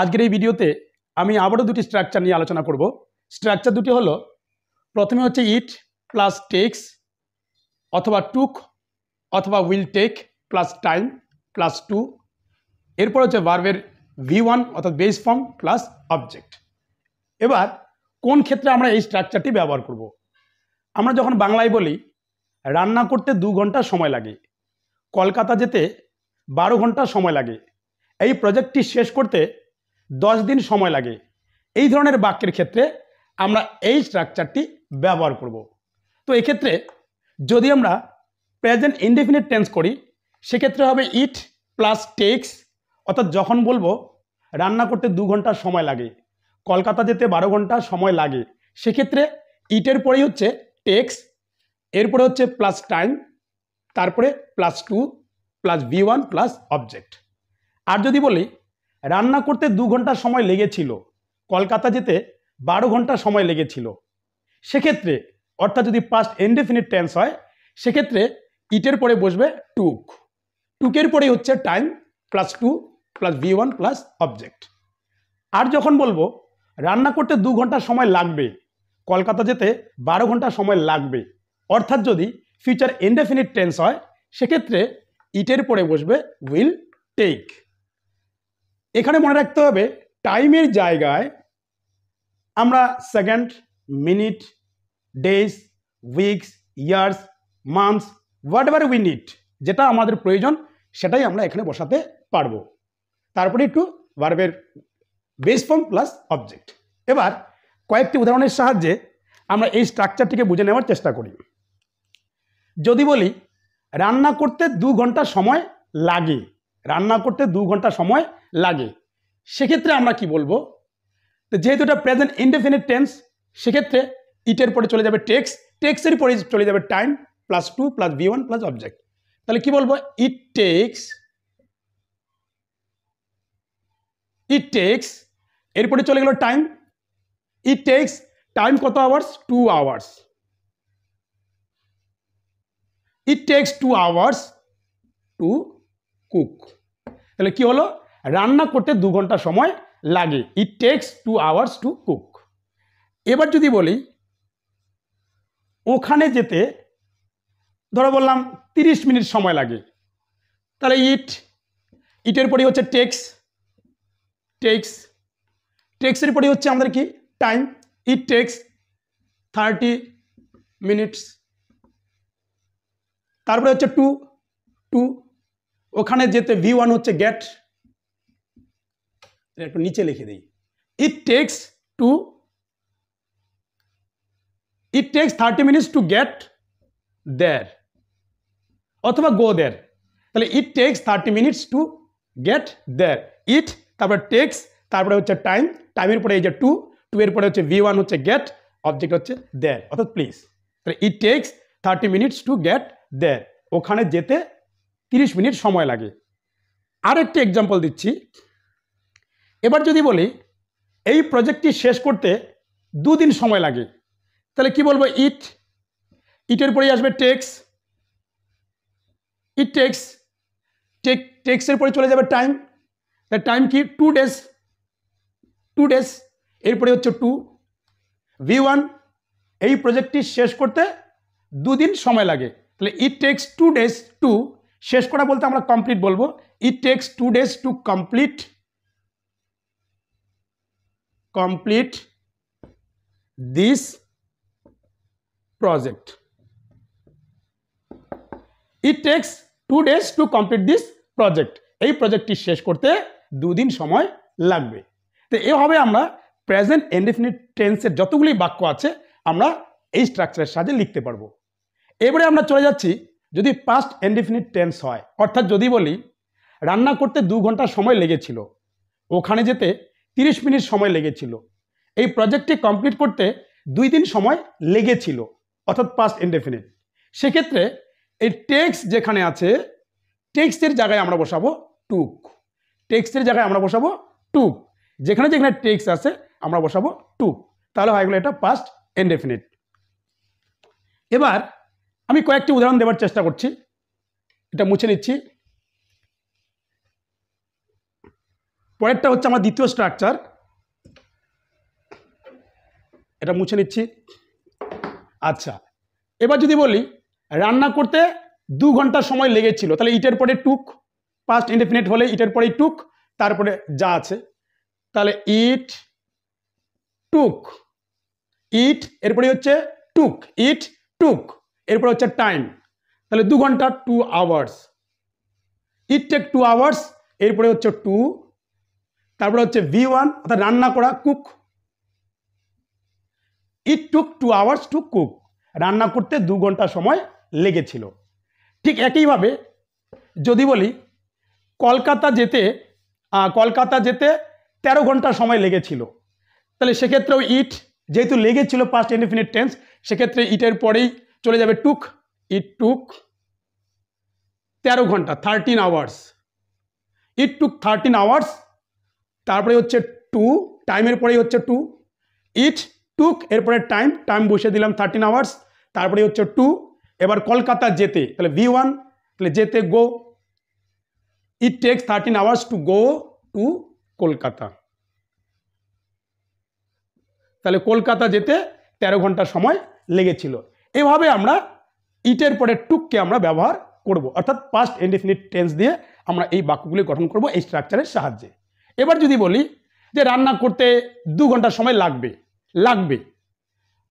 আজকের এই ভিডিওতে আমি আবারও দুটি স্ট্রাকচার নিয়ে আলোচনা করব স্ট্রাকচার দুটি হলো প্রথমে হচ্ছে ইট প্লাস টেক্স অথবা টুক অথবা will take plus time plus to এরপর হচ্ছে ভার্বের ভি ওয়ান অর্থাৎ বেস ফর্ম প্লাস অবজেক্ট এবার কোন ক্ষেত্রে আমরা এই স্ট্রাকচারটি ব্যবহার করব। আমরা যখন বাংলায় বলি রান্না করতে দু ঘন্টা সময় লাগে কলকাতা যেতে বারো ঘন্টা সময় লাগে এই প্রজেক্টটি শেষ করতে দশ দিন সময় লাগে এই ধরনের বাক্যের ক্ষেত্রে আমরা এই স্ট্রাকচারটি ব্যবহার করব। তো এক্ষেত্রে যদি আমরা প্রেজেন্ট ইনডেফিনিট টেন্স করি সেক্ষেত্রে হবে ইট প্লাস টেক্স অর্থাৎ যখন বলবো রান্না করতে দু ঘন্টা সময় লাগে কলকাতা যেতে বারো ঘন্টা সময় লাগে সেক্ষেত্রে ইটের পরেই হচ্ছে টেক্স এরপরে হচ্ছে প্লাস টাইম তারপরে plus to plus V one plus object আর যদি বলি রান্না করতে দু ঘন্টা সময় লেগেছিল কলকাতা যেতে বারো ঘন্টা সময় লেগেছিল সেক্ষেত্রে অর্থাৎ যদি পাস্ট ইনডেফিনিট টেন্স হয় সেক্ষেত্রে ইটের পরে বসবে টুক টুকের পরেই হচ্ছে time plus to plus V one plus object আর যখন বলবো রান্না করতে দু ঘন্টা সময় লাগবে কলকাতা যেতে বারো ঘন্টা সময় লাগবে অর্থাৎ যদি ফিউচার ইনডেফিনিট টেন্স হয় সেক্ষেত্রে ইটের পরে বসবে উইল টেক এখানে মনে রাখতে হবে টাইমের জায়গায় আমরা second minute days weeks years months whatever we need যেটা আমাদের প্রয়োজন সেটাই আমরা এখানে বসাতে পারবো তারপরে একটু ভার্বের বেস ফর্ম প্লাস অবজেক্ট এবার কয়েকটি উদাহরণের সাহায্যে আমরা এই স্ট্রাকচারটিকে বুঝে নেওয়ার চেষ্টা করি যদি বলি রান্না করতে দু ঘন্টা সময় লাগে রান্না করতে দু ঘন্টা সময় লাগে সেক্ষেত্রে আমরা কি বলবো তো যেহেতু এটা প্রেজেন্ট ইনডেফিনিট টেন্স সেক্ষেত্রে ইটের পরে চলে যাবে টেক্স টেক্সের পরে চলে যাবে time plus to plus V one plus object তাহলে কি বলবো ইট টেক্স ইট টেক্স এরপরে চলে গেল টাইম ইট টেক্স টাইম কত hours two hours it takes two hours to cook তাহলে কি হলো রান্না করতে দু ঘন্টা সময় লাগে it takes two hours to cook এবার যদি বলি ওখানে যেতে ধরো বললাম তিরিশ মিনিট সময় লাগে তাহলে ইট ইটের পরই হচ্ছে টেক্স টেক্স টেক্সের পরই হচ্ছে আমাদের কি time it takes thirty minutes তারপরে হচ্ছে টু টু ওখানে যেতে ভি ওয়ান হচ্ছে গেট একটু নিচে লিখে দিই it takes to it takes thirty minutes to get there অথবা গো দেয়ার তাহলে it takes thirty minutes to get there it তারপরে টেক্স তারপরে হচ্ছে টাইম টাইমের পরে এই যে টু টু এর পরে হচ্ছে ভি ওয়ান হচ্ছে গেট অবজেক্ট হচ্ছে দেয়ার অর্থাৎ প্লিজ তাহলে it takes thirty minutes to get there ওখানে যেতে তিরিশ মিনিট সময় লাগে আরেকটি এক্সাম্পল দিচ্ছি এবার যদি বলি এই প্রজেক্টটি শেষ করতে দুদিন সময় লাগে তাহলে কি বলবো ইট ইটের পরেই আসবে টেক্স ইট টেক্স টেক টেক্সের পরে চলে যাবে টাইম দ্য টাইম কি টু ডেজ টু ডেজ এরপরে হচ্ছে টু ভি ওয়ান এই প্রজেক্টটি শেষ করতে দুদিন সময় লাগে তাহলে it takes two days to শেষ করা বলতে আমরা কমপ্লিট বলবো it takes two days to complete complete this project it takes two days to complete this project এই প্রজেক্টটি শেষ করতে দুদিন সময় লাগবে তো এভাবে আমরা প্রেজেন্ট এন্ডিফিনিট টেন্সের যতগুলি বাক্য আছে আমরা এই স্ট্রাকচারের সাহায্যে লিখতে পারবো এবারে আমরা চলে যাচ্ছি যদি পাস্ট ইনডিফিনিট টেন্স হয় অর্থাৎ যদি বলি রান্না করতে দু ঘন্টা সময় লেগেছিল ওখানে যেতে তিরিশ মিনিট সময় লেগেছিল এই প্রজেক্টটি কমপ্লিট করতে দুই দিন সময় লেগেছিল অর্থাৎ পাস্ট ইনডেফিনিট সেক্ষেত্রে এই টেক্স যেখানে আছে টেক্সটের জায়গায় আমরা বসাবো টুক টেক্সটের জায়গায় আমরা বসাবো টুক যেখানে যেখানে টেক্স আছে আমরা বসাবো টুক তাহলে হয় গেলো এটা পাস্ট ইনডেফিনিট এবার আমি কয়েকটি উদাহরণ দেওয়ার চেষ্টা করছি এটা মুছে নিচ্ছি পরেরটা হচ্ছে আমার দ্বিতীয় স্ট্রাকচার এটা মুছে নিচ্ছি আচ্ছা এবার যদি বলি রান্না করতে দু ঘন্টা সময় লেগেছিল তাহলে ইটের পরে টুক পাস্ট ইনডেফিনেট হলে ইটের পরেই টুক তারপরে যা আছে তাহলে ইট টুক ইট এরপরে হচ্ছে টুক ইট টুক এরপরে হচ্ছে টাইম তাহলে দু ঘন্টা two hours it take two hours এরপরে হচ্ছে টু তারপরে হচ্ছে ভি ওয়ান অর্থাৎ রান্না করা cook it took two hours to cook রান্না করতে দু ঘন্টা সময় লেগেছিল ঠিক একইভাবে যদি বলি কলকাতা যেতে কলকাতা যেতে ১৩ ঘন্টা সময় লেগেছিল তাহলে সেক্ষেত্রেও ইট যেহেতু লেগেছিল পাস্ট ইনডিফিনিট টেন্স সেক্ষেত্রে ইটের পরেই চলে যাবে টুক ইট টুক ১৩ ঘন্টা thirteen hours it took thirteen hours তারপরে হচ্ছে টু টাইমের পরেই হচ্ছে টু ইট টুক এরপরে টাইম টাইম বসে দিলাম থার্টিন আওয়ার্স তারপরে হচ্ছে টু এবার কলকাতা যেতে তাহলে ভি ওয়ান তাহলে যেতে go it takes thirteen hours to go to Kolkata তাহলে কলকাতা যেতে ১৩ ঘন্টা সময় লেগেছিল এভাবে আমরা ইটের পরে টুককে আমরা ব্যবহার করব অর্থাৎ পাস্ট ইনডিফিনিট টেন্স দিয়ে আমরা এই বাক্যগুলি গঠন করব এই স্ট্রাকচারের সাহায্যে এবার যদি বলি যে রান্না করতে দু ঘন্টা সময় লাগবে লাগবে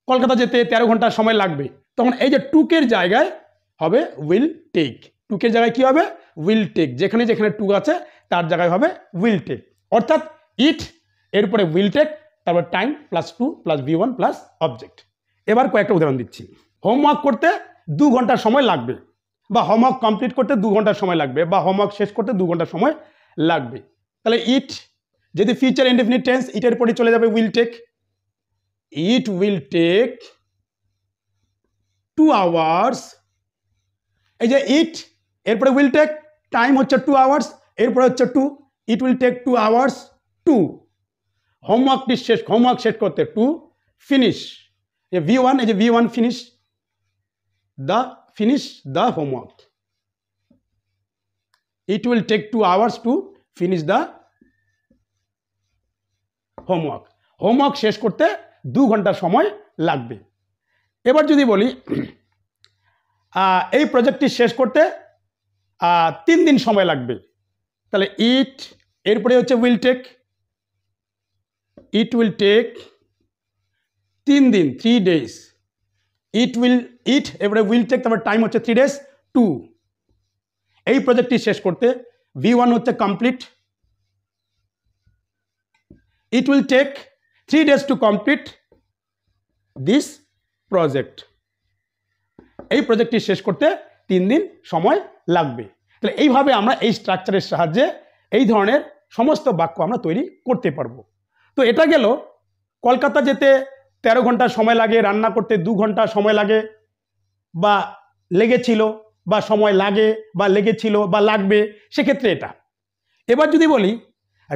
কলকাতা যেতে ১৩ ঘন্টা সময় লাগবে তখন এই যে টুকের জায়গায় হবে উইল টেক টুকের জায়গায় কি হবে উইল টেক যেখানে যেখানে টুক আছে তার জায়গায় হবে উইল টেক অর্থাৎ ইট এরপরে উইল টেক তারপর time plus to plus V one plus object এবার কয়েকটা উদাহরণ দিচ্ছি হোমওয়ার্ক করতে দু ঘন্টা সময় লাগবে বা হোমওয়ার্ক কমপ্লিট করতে দু ঘন্টা সময় লাগবে বা হোমওয়ার্ক শেষ করতে দু ঘন্টা সময় লাগবে তাহলে ইট যদি ফিউচার ইনডিফিনিট টেন্স ইটার পরে চলে যাবে will take it will take two hours এই যে ইট এরপরে উইল টেক টাইম হচ্ছে টু আওয়ার্স এরপরে হচ্ছে to it will take two hours to homework টি শেষ হোমওয়ার্ক শেষ করতে টু ফিনিশ এ ভি 1 এই যে V 1 finish the finish the homework it will take two hours to finish the homework homework শেষ করতে দু ঘন্টা সময় লাগবে এবার যদি বলি এই প্রজেক্টটি শেষ করতে তিন দিন সময় লাগবে তাহলে ইট এরপরে হচ্ছে will take it will take তিন দিন three days it will it এবারে উইল টেক তারপর টাইম হচ্ছে থ্রি ডেজ টু এই প্রজেক্টটি শেষ করতে V one হচ্ছে complete it will take three days to complete this project এই প্রজেক্টটি শেষ করতে তিন দিন সময় লাগবে তাহলে এইভাবে আমরা এই স্ট্রাকচারের সাহায্যে এই ধরনের সমস্ত বাক্য আমরা তৈরি করতে পারবো তো এটা গেল কলকাতা যেতে ১৩ ঘন্টা সময় লাগে রান্না করতে দু ঘন্টা সময় লাগে বা লেগেছিল বা সময় লাগে বা লেগেছিল বা লাগবে সেক্ষেত্রে এটা এবার যদি বলি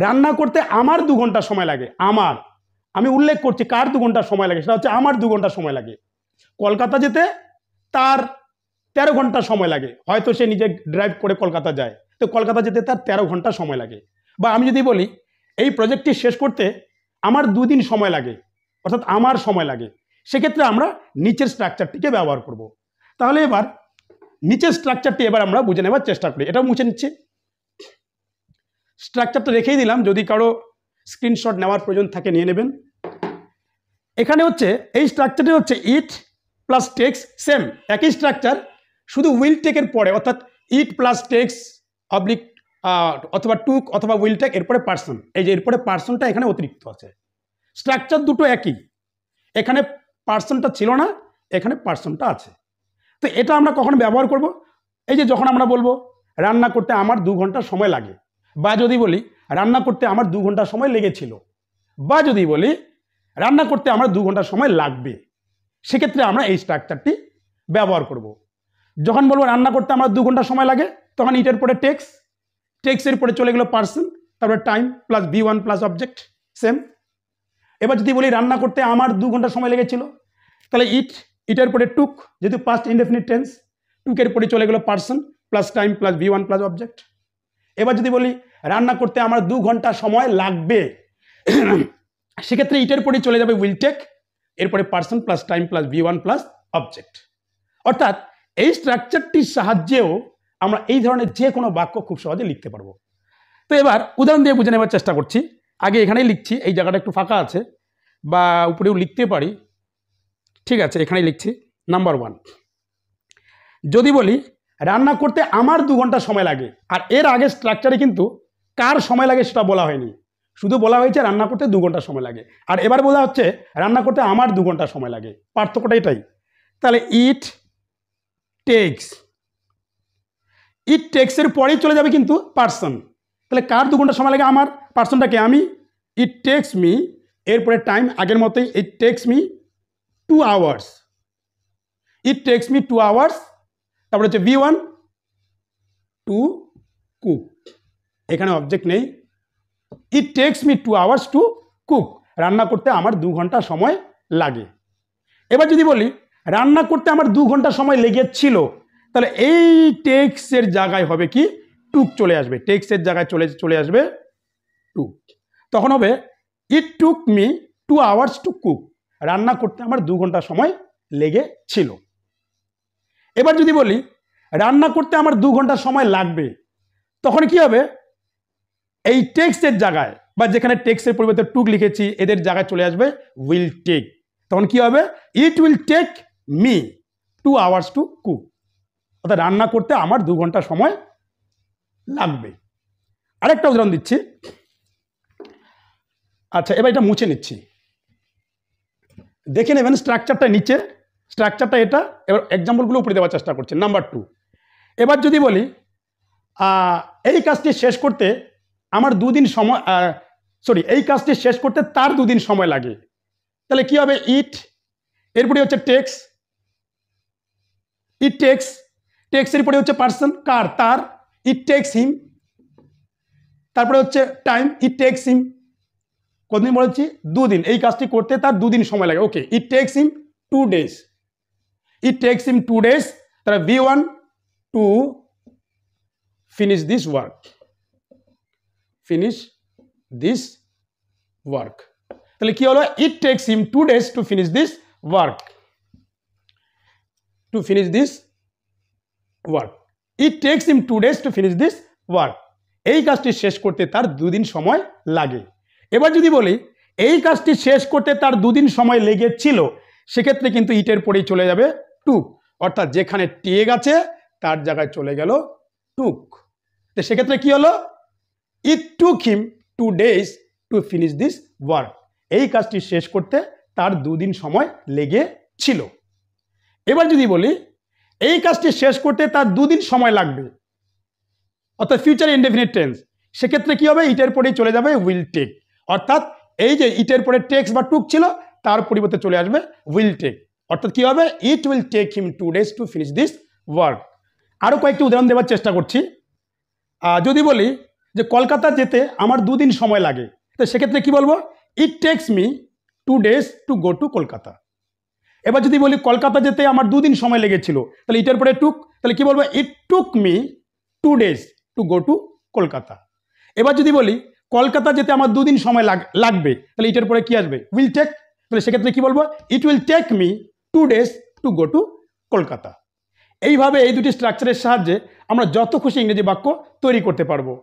রান্না করতে আমার দু ঘন্টা সময় লাগে আমার আমি উল্লেখ করছি কার দু ঘন্টা সময় লাগে সেটা হচ্ছে আমার দু ঘন্টা সময় লাগে কলকাতা যেতে তার তেরো ঘন্টা সময় লাগে হয়তো সে নিজে ড্রাইভ করে কলকাতা যায় তো কলকাতা যেতে তার তেরো ঘন্টা সময় লাগে বা আমি যদি বলি এই প্রজেক্টটি শেষ করতে আমার দুদিন সময় লাগে অর্থাৎ আমার সময় লাগে সেক্ষেত্রে আমরা নিচের স্ট্রাকচারটিকে ব্যবহার করব। তাহলে এবার নিচের স্ট্রাকচারটি এবার আমরা বুঝে নেবার চেষ্টা করি এটাও মুছে নিচ্ছে স্ট্রাকচারটা রেখেই দিলাম যদি কারো স্ক্রিনশট নেওয়ার প্রয়োজন থাকে নিয়ে নেবেন এখানে হচ্ছে এই স্ট্রাকচারটি হচ্ছে ইট প্লাস টেক্স সেম একই স্ট্রাকচার শুধু উইল টেকের পরে অর্থাৎ ইট প্লাস টেক্স অবলিক অথবা টুক অথবা উইল টেক এরপরে পার্সন এই যে এরপরে পার্সনটা এখানে অতিরিক্ত আছে স্ট্রাকচার দুটো একই এখানে পার্সনটা ছিল না এখানে পার্সনটা আছে তো এটা আমরা কখন ব্যবহার করব এই যে যখন আমরা বলবো রান্না করতে আমার দু ঘন্টা সময় লাগে বা যদি বলি রান্না করতে আমার দু ঘন্টা সময় লেগেছিল বা যদি বলি রান্না করতে আমার দু ঘন্টা সময় লাগবে সেক্ষেত্রে আমরা এই স্ট্রাকচারটি ব্যবহার করব। যখন বলবো রান্না করতে আমার দু ঘন্টা সময় লাগে তখন ইটার পরে টেক্স টেক্সের পরে চলে গেলো পার্সন তারপরে time plus V one plus object same এবার যদি বলি রান্না করতে আমার দু ঘন্টা সময় লেগেছিল তাহলে ইট এটার পরে টুক যেহেতু পাস্ট ইনডেফিনিট টেন্স টুকের পরে চলে গেলো person plus time plus V one plus object এবার যদি বলি রান্না করতে আমার দু ঘন্টা সময় লাগবে সেক্ষেত্রে ইটের পরে চলে যাবে উইল টেক এরপরে person plus time plus V one plus object অর্থাৎ এই স্ট্রাকচারটির সাহায্যেও আমরা এই ধরনের যে কোনো বাক্য খুব সহজে লিখতে পারবো তো এবার উদাহরণ দিয়ে বুঝে নেবার চেষ্টা করছি আগে এখানেই লিখছি এই জায়গাটা একটু ফাঁকা আছে বা উপরেও লিখতে পারি ঠিক আছে এখানেই লিখছি নাম্বার ওয়ান যদি বলি রান্না করতে আমার দু ঘন্টা সময় লাগে আর এর আগে স্ট্রাকচারে কিন্তু কার সময় লাগে সেটা বলা হয়নি শুধু বলা হয়েছে রান্না করতে দু ঘন্টা সময় লাগে আর এবার বলা হচ্ছে রান্না করতে আমার দু ঘন্টা সময় লাগে পার্থক্যটা এটাই তাহলে ইট টেক্স ইট টেক্সের পরেই চলে যাবে কিন্তু পার্সন তাহলে কার দু ঘন্টা সময় লাগে আমার পার্সনটাকে আমি ইট টেক্স মি এরপরে টাইম আগের মতোই it takes me two hours it takes me two hours তারপরে হচ্ছে বি ওয়ান টু কুক এখানে অবজেক্ট নেই it takes me two hours to cook রান্না করতে আমার দু ঘন্টা সময় লাগে এবার যদি বলি রান্না করতে আমার দু ঘন্টা সময় লেগেছিল তাহলে এই টেক্সের জায়গায় হবে কি টুক চলে আসবে টেক্সের জায়গায় চলে চলে আসবে টুক তখন হবে it took me two hours to cook রান্না করতে আমার দু ঘন্টা সময় লেগেছিল এবার যদি বলি রান্না করতে আমার দু ঘন্টা সময় লাগবে তখন কি হবে এই টেক্সের জায়গায় বা যেখানে টেক্সের পরিবর্তে টুক লিখেছি এদের জায়গায় চলে আসবে উইল টেক তখন কি হবে it will take me two hours to cook অর্থাৎ রান্না করতে আমার দু ঘন্টা সময় লাগবে আরেকটা উদাহরণ দিচ্ছি আচ্ছা এবার এটা মুছে নিচ্ছি দেখে নেবেন স্ট্রাকচারটা নিচে স্ট্রাকচারটা এটা এবার এক্সাম্পলগুলো উপরে দেওয়ার চেষ্টা করছে নাম্বার টু এবার যদি বলি এই কাজটি শেষ করতে আমার দুদিন সময় সরি এই কাজটি শেষ করতে তার দুদিন সময় লাগে তাহলে কি হবে ইট এরপরে হচ্ছে টেক্স ইট টেক্স টেক্সের পরে হচ্ছে পার্সন কার তার ইট টেক্স হিম তারপরে হচ্ছে টাইম ইট টেক্স হিম কতদিন বলেছি দুদিন এই কাজটি করতে তার দুদিন সময় লাগে okay it takes him two days it takes him two days তাহলে V one to finish this work finish this work তাহলে কী হলো it takes him two days to finish this work to finish this work it takes him two days to finish this work এই কাজটি শেষ করতে তার দুদিন সময় লাগে এবার যদি বলি এই কাজটি শেষ করতে তার দুদিন সময় লেগেছিল সেক্ষেত্রে কিন্তু ইটের পরেই চলে যাবে টুক অর্থাৎ যেখানে টেক আছে তার জায়গায় চলে গেল টুক তো সেক্ষেত্রে কি হলো it took him two days to finish this work এই কাজটি শেষ করতে তার দুদিন সময় লেগেছিল এবার যদি বলি এই কাজটি শেষ করতে তার দুদিন সময় লাগবে অর্থাৎ ফিউচার ইনডেফিনিট টেন্স সেক্ষেত্রে কী হবে ইটের পরেই চলে যাবে উইল টেক অর্থাৎ এই যে ইটের পরে টেক্স বা টুক ছিল তার পরিবর্তে চলে আসবে উইল টেক অর্থাৎ কী হবে it will take him two days to finish this work আরও কয়েকটি উদাহরণ দেওয়ার চেষ্টা করছি যদি বলি যে কলকাতা যেতে আমার দুদিন সময় লাগে তো সেক্ষেত্রে কি বলবো it takes me two days to go to Kolkata এবার যদি বলি কলকাতা যেতে আমার দুদিন সময় লেগেছিল তাহলে ইটের পরে টুক তাহলে কি বলবো it took me two days to go to Kolkata এবার যদি বলি কলকাতা যেতে আমার দুদিন সময় লাগবে তাহলে এটার পরে কি আসবে উইল টেক তাহলে সেক্ষেত্রে কি বলবো it will take me two days to go to Kolkata এইভাবে এই দুটি স্ট্রাকচারের সাহায্যে আমরা যত খুশি ইংরেজি বাক্য তৈরি করতে পারবো